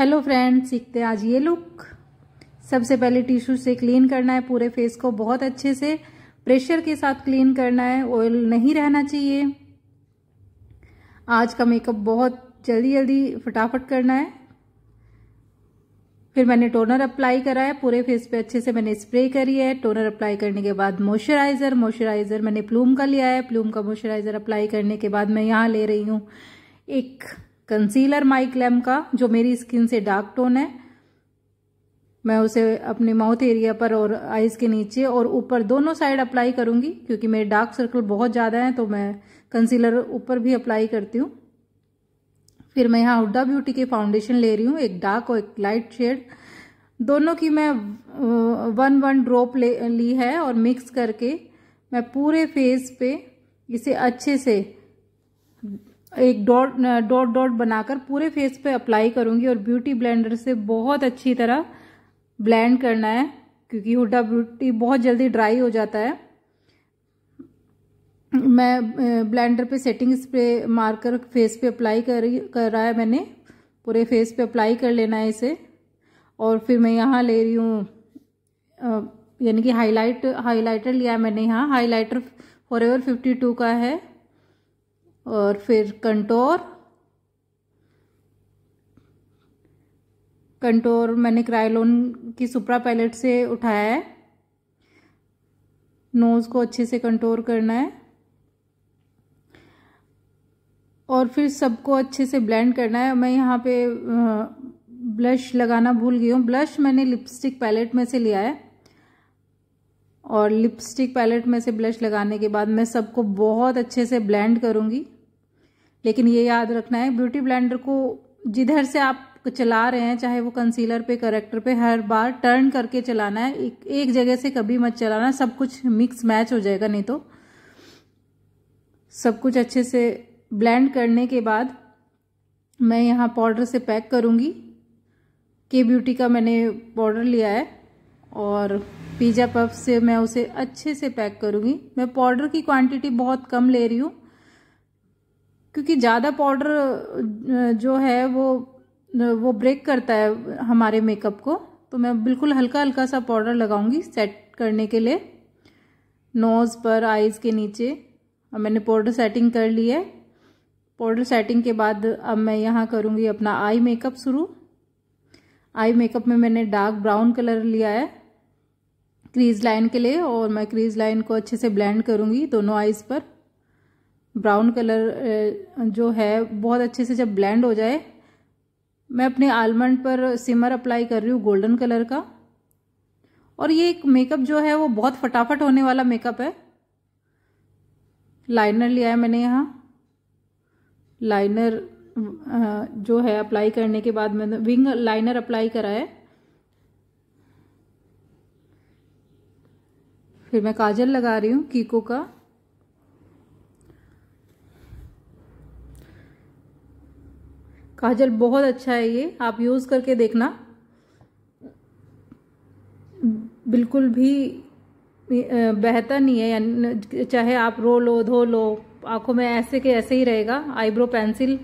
hello friend सीखते हैं आज ये लुक सबसे पहले टिश्यू से क्लीन करना है पूरे फेस को बहुत अच्छे से प्रेशर के साथ क्लीन करना है ऑयल नहीं रहना चाहिए आज का मेकअप बहुत जल्दी जल्दी फटाफट करना है फिर मैंने टोनर अप्लाई करा है पूरे फेस पे अच्छे से मैंने स्प्रे करी है टोनर अप्लाई करने के बाद मॉइस्चराइज़र मॉइस्चराइज़र मैंने प्लूम का लिया है प्लूम का मॉइस्चराइज़र अप्लाई करने के बाद मैं यहाँ ले रही हूँ एक कंसीलर माइक लैम का जो मेरी स्किन से डार्क टोन है मैं उसे अपने माउथ एरिया पर और आइज के नीचे और ऊपर दोनों साइड अप्लाई करूंगी क्योंकि मेरे डार्क सर्कल बहुत ज़्यादा हैं तो मैं कंसीलर ऊपर भी अप्लाई करती हूँ फिर मैं यहाँ हुडा ब्यूटी के फाउंडेशन ले रही हूँ एक डार्क और एक लाइट शेड दोनों की मैं वन वन ड्रॉप ले ली है और मिक्स करके मैं पूरे फेस पे इसे अच्छे से एक डॉट डॉट डॉट बनाकर पूरे फेस पे अप्लाई करूँगी और ब्यूटी ब्लेंडर से बहुत अच्छी तरह ब्लेंड करना है क्योंकि हुडा ब्यूटी बहुत जल्दी ड्राई हो जाता है मैं ब्लेंडर uh, पे सेटिंग स्प्रे मारकर फेस पे अप्लाई कर कर रहा है मैंने पूरे फेस पे अप्लाई कर लेना है इसे और फिर मैं यहाँ ले रही हूँ uh, यानी कि हाईलाइट हाईलाइटर लिया मैंने यहाँ highlighter forever fifty two का है और फिर कंटोर कंटोर मैंने क्राइलोन की सुप्रा पैलेट से उठाया है नोज़ को अच्छे से कंटोर करना है और फिर सबको अच्छे से ब्लेंड करना है मैं यहाँ पे ब्लश लगाना भूल गई हूँ ब्लश मैंने लिपस्टिक पैलेट में से लिया है और लिपस्टिक पैलेट में से ब्लश लगाने के बाद मैं सबको बहुत अच्छे से ब्लेंड करूँगी लेकिन ये याद रखना है ब्यूटी ब्लेंडर को जिधर से आप चला रहे हैं चाहे वो कंसीलर पे करेक्टर पे हर बार टर्न करके चलाना है एक, एक जगह से कभी मत चलाना सब कुछ मिक्स मैच हो जाएगा नहीं तो सब कुछ अच्छे से ब्लेंड करने के बाद मैं यहाँ पाउडर से पैक करूँगी के ब्यूटी का मैंने पाउडर लिया है और पिज़्ज़ा पफ से मैं उसे अच्छे से पैक करूँगी मैं पाउडर की क्वांटिटी बहुत कम ले रही हूँ क्योंकि ज़्यादा पाउडर जो है वो वो ब्रेक करता है हमारे मेकअप को तो मैं बिल्कुल हल्का हल्का सा पाउडर लगाऊंगी सेट करने के लिए नोज़ पर आइज़ के नीचे और मैंने पाउडर सेटिंग कर ली है पाउडर सेटिंग के बाद अब मैं यहाँ करूँगी अपना आई मेकअप शुरू आई मेकअप में मैंने डार्क ब्राउन कलर लिया है क्रीज लाइन के लिए और मैं क्रीज लाइन को अच्छे से ब्लेंड करूँगी दोनों आइज़ पर ब्राउन कलर जो है बहुत अच्छे से जब ब्लेंड हो जाए मैं अपने आलमंड पर सिमर अप्लाई कर रही हूँ गोल्डन कलर का और ये एक मेकअप जो है वो बहुत फटाफट होने वाला मेकअप है लाइनर लिया है मैंने यहाँ लाइनर जो है अप्लाई करने के बाद मैंने विंग लाइनर अप्लाई करा है फिर मैं काजल लगा रही हूँ कीको का काजल बहुत अच्छा है ये आप यूज़ करके देखना बिल्कुल भी बेहतर नहीं है यानी चाहे आप रो लो धो लो आंखों में ऐसे के ऐसे ही रहेगा आईब्रो पेंसिल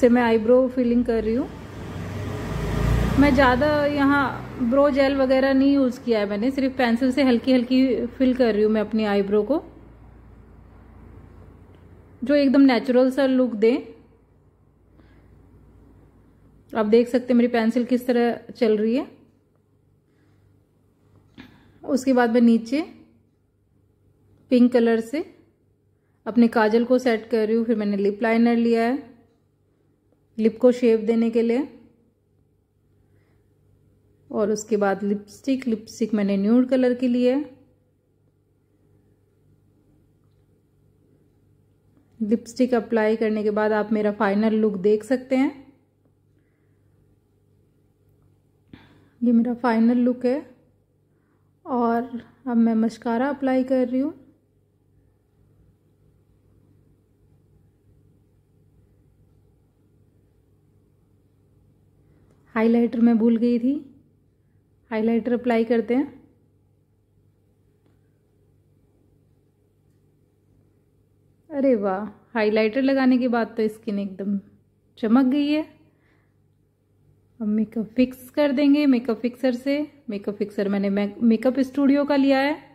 से मैं आईब्रो फिलिंग कर रही हूँ मैं ज़्यादा यहाँ ब्रो जेल वगैरह नहीं यूज़ किया है मैंने सिर्फ पेंसिल से हल्की हल्की फिल कर रही हूँ मैं अपनी आईब्रो को जो एकदम नेचुरल सा लुक दें आप देख सकते हैं मेरी पेंसिल किस तरह चल रही है उसके बाद मैं नीचे पिंक कलर से अपने काजल को सेट कर रही हूँ फिर मैंने लिप लाइनर लिया है लिप को शेप देने के लिए और उसके बाद लिपस्टिक लिपस्टिक मैंने न्यूड कलर की ली है लिपस्टिक अप्लाई करने के बाद आप मेरा फाइनल लुक देख सकते हैं ये मेरा फाइनल लुक है और अब मैं मस्कारा अप्लाई कर रही हूँ हाइलाइटर मैं भूल गई थी हाइलाइटर अप्लाई करते हैं अरे वाह हाइलाइटर लगाने के बाद तो स्किन एकदम चमक गई है अब मेकअप फिक्स कर देंगे मेकअप फिक्सर से मेकअप फिक्सर मैंने मेकअप स्टूडियो का लिया है